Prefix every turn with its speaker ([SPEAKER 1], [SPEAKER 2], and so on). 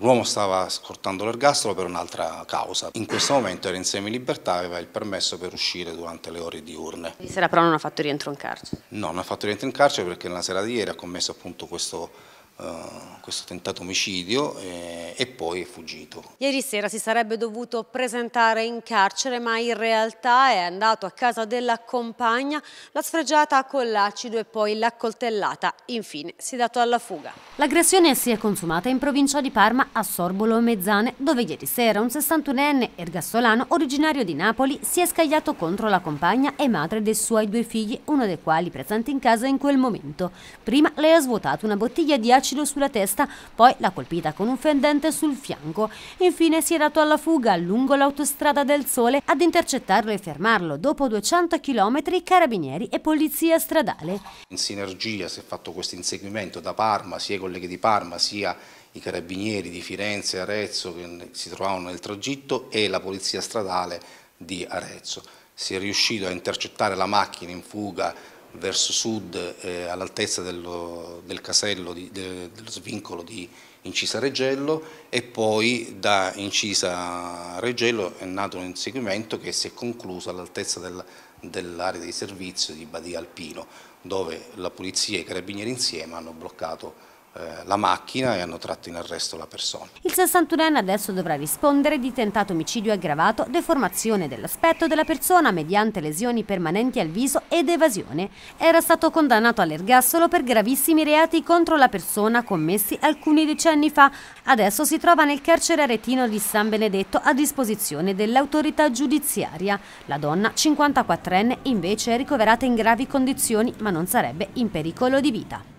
[SPEAKER 1] L'uomo stava scortando l'ergastolo per un'altra causa. In questo momento era in semilibertà e aveva il permesso per uscire durante le ore diurne. Di
[SPEAKER 2] sera però non ha fatto rientro in carcere?
[SPEAKER 1] No, non ha fatto rientro in carcere perché nella sera di ieri ha commesso appunto questo eh, questo tentato omicidio eh, e poi è fuggito.
[SPEAKER 2] Ieri sera si sarebbe dovuto presentare in carcere ma in realtà è andato a casa della compagna, l'ha sfregiata con l'acido e poi l'ha coltellata. Infine si è dato alla fuga. L'aggressione si è consumata in provincia di Parma a Sorbolo Mezzane dove ieri sera un 61enne ergastolano originario di Napoli si è scagliato contro la compagna e madre dei suoi due figli, uno dei quali presente in casa in quel momento. Prima le ha svuotato una bottiglia di acido acido sulla testa, poi l'ha colpita con un fendente sul fianco. Infine si è dato alla fuga lungo l'autostrada del Sole ad intercettarlo e fermarlo. Dopo 200 km carabinieri e polizia stradale.
[SPEAKER 1] In sinergia si è fatto questo inseguimento da Parma, sia i colleghi di Parma sia i carabinieri di Firenze e Arezzo che si trovavano nel tragitto e la polizia stradale di Arezzo. Si è riuscito a intercettare la macchina in fuga verso sud eh, all'altezza del casello, di, de, dello svincolo di Incisa Reggello e poi da Incisa Reggello è nato un inseguimento che si è concluso all'altezza dell'area di servizio di Badia Alpino dove la polizia e i carabinieri insieme hanno bloccato eh, la macchina e hanno tratto in arresto la persona.
[SPEAKER 2] Il 61enne adesso dovrà rispondere di tentato omicidio aggravato, deformazione dell'aspetto della persona mediante lesioni permanenti al viso ed evasione. Era stato condannato all'ergassolo per gravissimi reati contro la persona commessi alcuni decenni fa. Adesso si trova nel carcere aretino di San Benedetto a disposizione dell'autorità giudiziaria. La donna, 54enne, invece è ricoverata in gravi condizioni ma non sarebbe in pericolo di vita.